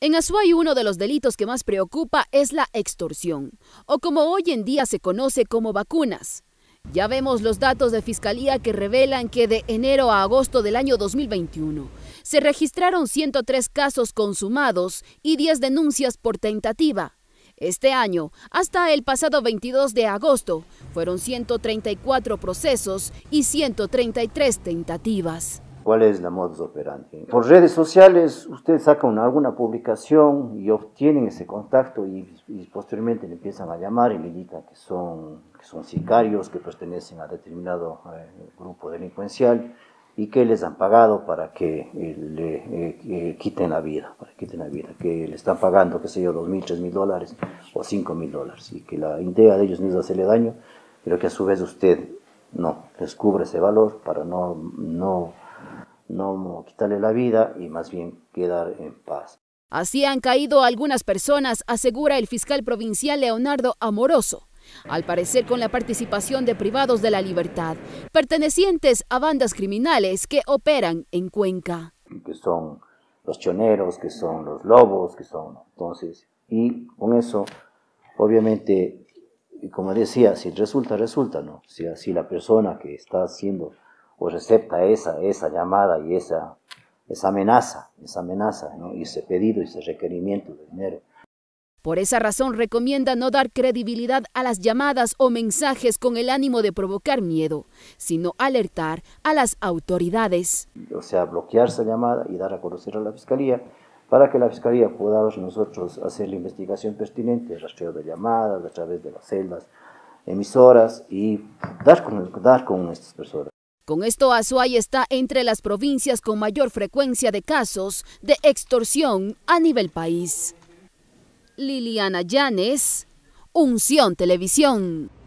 En Azuay uno de los delitos que más preocupa es la extorsión, o como hoy en día se conoce como vacunas. Ya vemos los datos de Fiscalía que revelan que de enero a agosto del año 2021 se registraron 103 casos consumados y 10 denuncias por tentativa. Este año, hasta el pasado 22 de agosto, fueron 134 procesos y 133 tentativas cuál es la modus operandi. Por redes sociales usted saca una, alguna publicación y obtienen ese contacto y, posteriormente le empiezan a llamar y le indican que son, que son sicarios, que pertenecen a determinado eh, grupo delincuencial y que les han pagado para que eh, le eh, quiten la vida, para que quiten la vida, que le están pagando, qué sé yo, dos mil, tres mil dólares o cinco mil dólares, y que la idea de ellos no es hacerle daño, pero que a su vez usted no descubre ese valor para no, no no quitarle la vida y más bien quedar en paz. Así han caído algunas personas, asegura el fiscal provincial Leonardo Amoroso, al parecer con la participación de privados de la libertad, pertenecientes a bandas criminales que operan en Cuenca. Que son los choneros, que son los lobos, que son... Entonces, y con eso, obviamente, como decía, si resulta, resulta, ¿no? si la persona que está haciendo pues acepta esa, esa llamada y esa, esa amenaza, esa amenaza, y ese pedido, y ese requerimiento de dinero. Por esa razón recomienda no dar credibilidad a las llamadas o mensajes con el ánimo de provocar miedo, sino alertar a las autoridades. O sea, bloquear esa llamada y dar a conocer a la Fiscalía para que la Fiscalía pueda nosotros hacer la investigación pertinente, el rastreo de llamadas a través de las celdas emisoras y dar con, dar con estas personas. Con esto, Azuay está entre las provincias con mayor frecuencia de casos de extorsión a nivel país. Liliana Llanes, Unción Televisión.